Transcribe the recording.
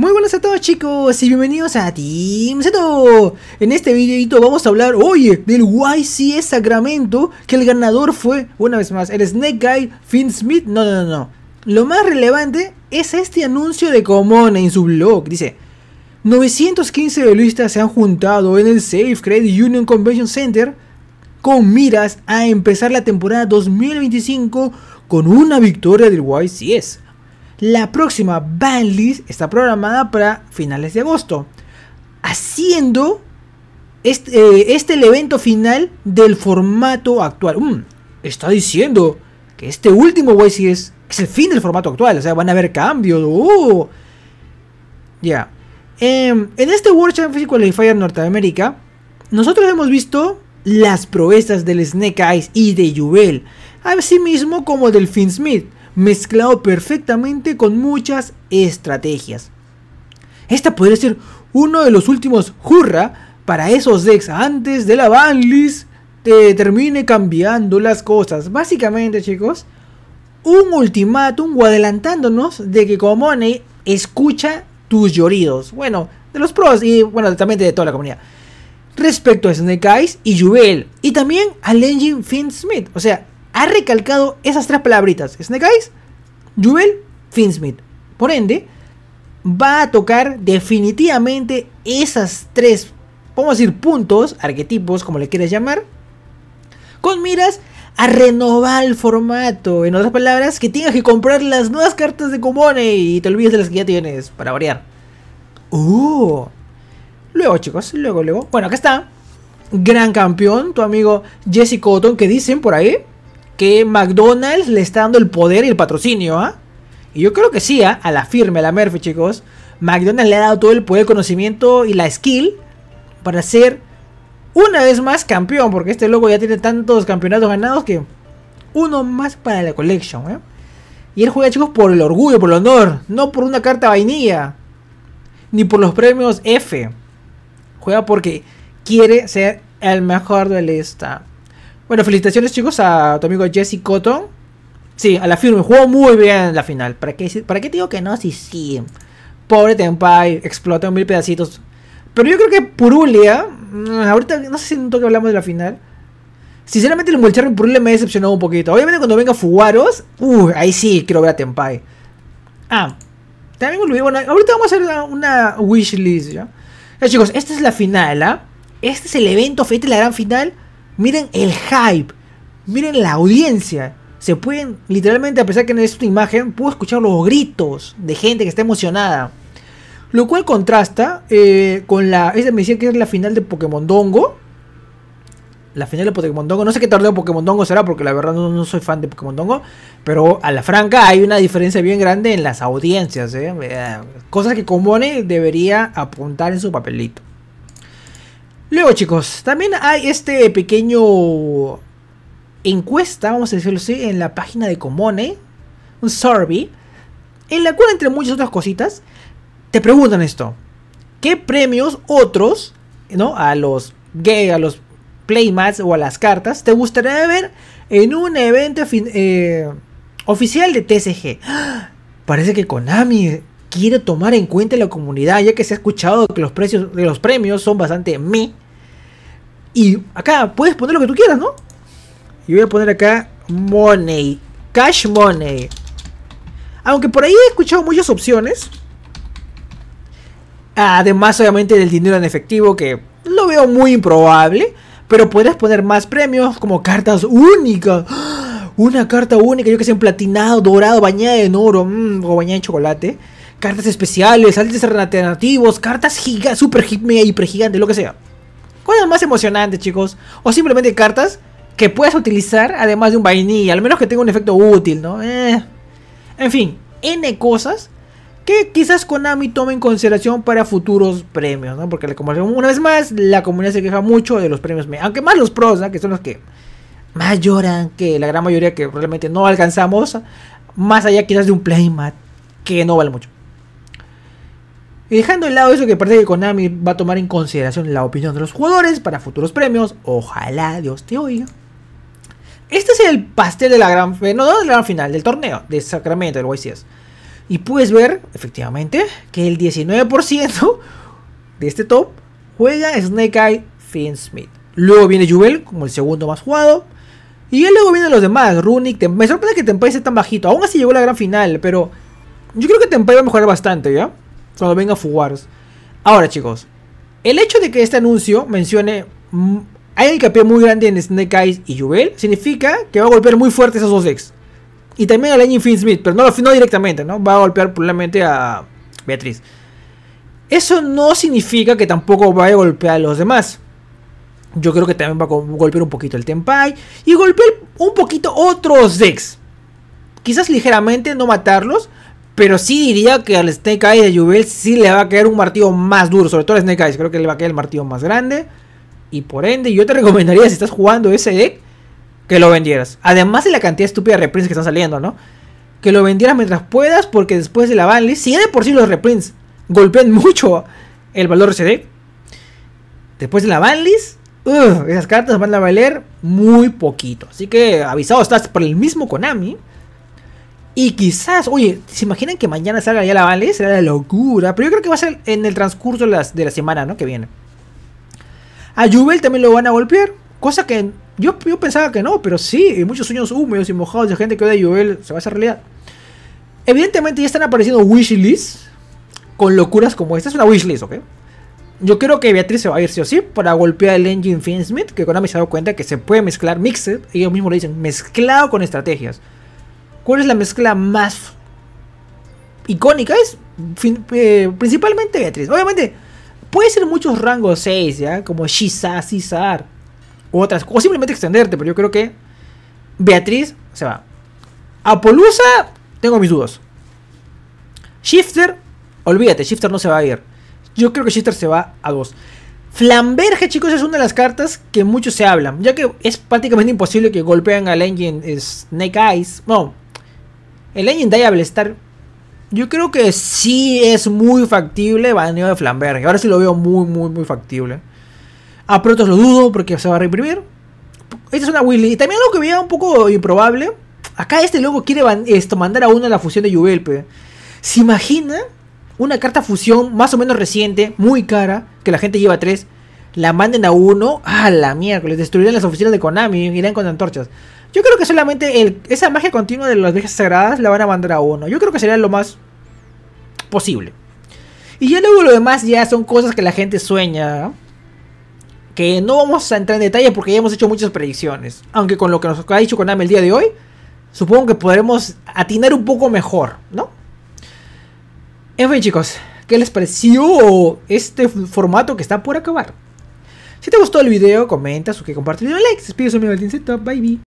Muy buenas a todos chicos y bienvenidos a Team Zeto. En este videito vamos a hablar, oye, del YCS Sacramento, que el ganador fue, una vez más, el Snake Guy Finn Smith. No, no, no, Lo más relevante es este anuncio de Comona en su blog. Dice, 915 duelistas se han juntado en el Safe Credit Union Convention Center con miras a empezar la temporada 2025 con una victoria del YCS. La próxima Banlist está programada para finales de agosto, haciendo este, este el evento final del formato actual. Mm, está diciendo que este último es, el fin del formato actual, o sea, van a haber cambios. ¡Oh! Ya. Em, en este World Championship Qualifier Norteamérica, nosotros hemos visto las proezas del Snake Eyes y de Jubel, así mismo como del Finn Smith mezclado perfectamente con muchas estrategias. Esta podría ser uno de los últimos hurra para esos decks antes de la banlist te termine cambiando las cosas. Básicamente, chicos, un ultimátum o adelantándonos de que Comone escucha tus lloridos. Bueno, de los pros y bueno, también de toda la comunidad. Respecto a Snake Eyes y Jubel. Y también a engine Finn Smith. O sea, ha recalcado esas tres palabritas: Snake Eyes, Jewel, Finsmith. Por ende, va a tocar definitivamente esas tres, vamos a decir, puntos, arquetipos, como le quieras llamar, con miras a renovar el formato. En otras palabras, que tengas que comprar las nuevas cartas de Kumone y te olvides de las que ya tienes, para variar. Uh. Luego, chicos, luego, luego. Bueno, acá está. Gran campeón, tu amigo Jesse Cotton, que dicen por ahí que McDonald's le está dando el poder y el patrocinio, ¿ah? Y yo creo que sí, ¿ah? a la firme, a la Murphy, chicos. McDonald's le ha dado todo el poder, el conocimiento y la skill para ser una vez más campeón, porque este loco ya tiene tantos campeonatos ganados que uno más para la collection. ¿eh? Y él juega, chicos, por el orgullo, por el honor, no por una carta vainilla, ni por los premios F. Juega porque quiere ser el mejor de la bueno, felicitaciones chicos a tu amigo Jesse Cotton. Sí, a la firme. Jugó muy bien la final. ¿Para qué, ¿Para qué te digo que no? Sí, sí. Pobre Tenpai. Explotó en mil pedacitos. Pero yo creo que Purulia. Mm, ahorita no sé si un que hablamos de la final. Sinceramente, el en Purulia me decepcionó un poquito. Obviamente, cuando venga Fugaros... Uh, ahí sí quiero ver a Tenpai. Ah, también olvidé. Bueno, ahorita vamos a hacer una, wishlist, ¿ya? Ya, chicos, esta es la final, ¿ah? Este es el evento, Fete la gran final. Miren el hype. Miren la audiencia. Se pueden, literalmente, a pesar que no es una imagen, puedo escuchar los gritos de gente que está emocionada. Lo cual contrasta eh, con la. Esa me decía que es la final de Pokémon Dongo. La final de Pokémon Dongo. No sé qué torneo Pokémon Dongo será, porque la verdad no, soy fan de Pokémon Dongo. Pero a la franca hay una diferencia bien grande en las audiencias. Eh. Eh, cosas que Comone debería apuntar en su papelito. Luego, chicos, también hay este pequeño encuesta, vamos a decirlo así, en la página de Comone, un survey, en la cual, entre muchas otras cositas, te preguntan esto: ¿qué premios otros, ¿no? A los gay, a los playmats o a las cartas, te gustaría ver en un evento eh, oficial de TCG? Parece que Konami quiere tomar en cuenta la comunidad, ya que se ha escuchado que los, precios, de los premios son bastante me. Y acá puedes poner lo que tú quieras, ¿no? Y voy a poner acá Money, Cash Money. Aunque por ahí he escuchado muchas opciones. Además, obviamente, del dinero en efectivo, que lo veo muy improbable. Pero puedes poner más premios como cartas únicas. ¡Ah! Una carta única, yo que sé, en platinado, dorado, bañada en oro mm, o bañada en chocolate cartas especiales, artes alternativos, cartas giga, super mega hiper gigante, lo que sea. Cosas más emocionantes, chicos. O simplemente cartas que puedas utilizar además de un vainilla, al menos que tenga un efecto útil, ¿no? Eh. En fin, N cosas que quizás Konami tome en consideración para futuros premios, ¿no? Porque como una vez más, la comunidad se queja mucho de los premios, aunque más los pros, ¿no? que son los que más lloran, que la gran mayoría que realmente no alcanzamos, más allá quizás de un playmat que no vale mucho. Y dejando de lado eso que parece que Konami va a tomar en consideración la opinión de los jugadores para futuros premios, ojalá Dios te oiga. Este es el pastel de la gran, no, no, de la gran final del torneo de Sacramento del YCS. Y puedes ver, efectivamente, que el 19% de este top juega Snake Eye Finn Smith. Luego viene Jubel como el segundo más jugado. Y luego vienen los demás. Runic, me sorprende que Tempai esté tan bajito. Aún así llegó a la gran final, pero yo creo que Tempai va a mejorar bastante, ¿ya? cuando venga fugaros. Ahora, chicos, el hecho de que este anuncio mencione. Hay un hincapié muy grande en Snake Eyes y Jubel. Significa que va a golpear muy fuerte a esos dos decks... Y también a Lenny Finn Smith, pero no, directamente, ¿no? Va a golpear probablemente a Beatriz. Eso no significa que tampoco vaya a golpear a los demás. Yo creo que también va a golpear un poquito el Tenpai. Y golpear un poquito otros decks. Quizás ligeramente, no matarlos. Pero sí diría que al Snake Eyes de Jubel sí le va a caer un martillo más duro. Sobre todo al Snake Eyes. Creo que le va a caer el martillo más grande. Y por ende, yo te recomendaría, si estás jugando ese deck, que lo vendieras. Además de la cantidad estúpida de reprints que están saliendo, ¿no? Que lo vendieras mientras puedas, porque después de la banlist, si de por sí los reprints golpean mucho el valor de ese deck, después de la banlist, esas cartas van a valer muy poquito. Así que avisado estás por el mismo Konami. Y quizás, oye, ¿se imaginan que mañana salga ya la Vale? Será la locura. Pero yo creo que va a ser en el transcurso de la, semana, ¿no? Que viene. A Jubel también lo van a golpear. Cosa que yo, yo pensaba que no, pero sí. Hay muchos sueños húmedos y mojados de gente que odia a Jubel se va a hacer realidad. Evidentemente ya están apareciendo wishlists con locuras como esta. Es una wishlist, ¿ok? Yo creo que Beatriz se va a ir sí o sí para golpear el engine Finsmith, que con Konami se ha dado cuenta que se puede mezclar mixed. Ellos mismos lo dicen, mezclado con estrategias. ¿Cuál es la mezcla más icónica? Es eh, principalmente Beatriz. Obviamente, puede ser muchos rangos 6, ¿ya? Como Shisa Cesar, u otras. O simplemente extenderte, pero yo creo que Beatriz se va. Apolusa, tengo mis dudas. Shifter, olvídate, Shifter no se va a ir. Yo creo que Shifter se va a 2. Flamberge, chicos, es una de las cartas que muchos se hablan, ya que es prácticamente imposible que golpeen al engine Snake Eyes. Bueno, el Legend Diable Star. Yo creo que sí es muy factible baneo de Flamberg. Ahora sí lo veo muy, muy, muy factible. A Protos lo dudo porque se va a reprimir. Esta es una Willy. Y también algo que veía un poco improbable. Acá este luego quiere esto, mandar a uno la fusión de Yuvelpe. ¿Se imagina una carta fusión más o menos reciente, muy cara, que la gente lleva tres? la manden a uno, a la Les destruirán las oficinas de Konami, irán con antorchas. Yo creo que solamente esa magia continua de las viejas sagradas la van a mandar a uno. Yo creo que sería lo más posible. Y ya luego lo demás ya son cosas que la gente sueña. Que no vamos a entrar en detalle porque ya hemos hecho muchas predicciones. Aunque con lo que nos ha dicho Konami el día de hoy, supongo que podremos atinar un poco mejor, ¿no? En fin, chicos, ¿qué les pareció este formato que está por acabar? Si te gustó el video, comenta, suscríbete, comparte, dale like. despido, despide su amigo del Tinceto. Bye bye.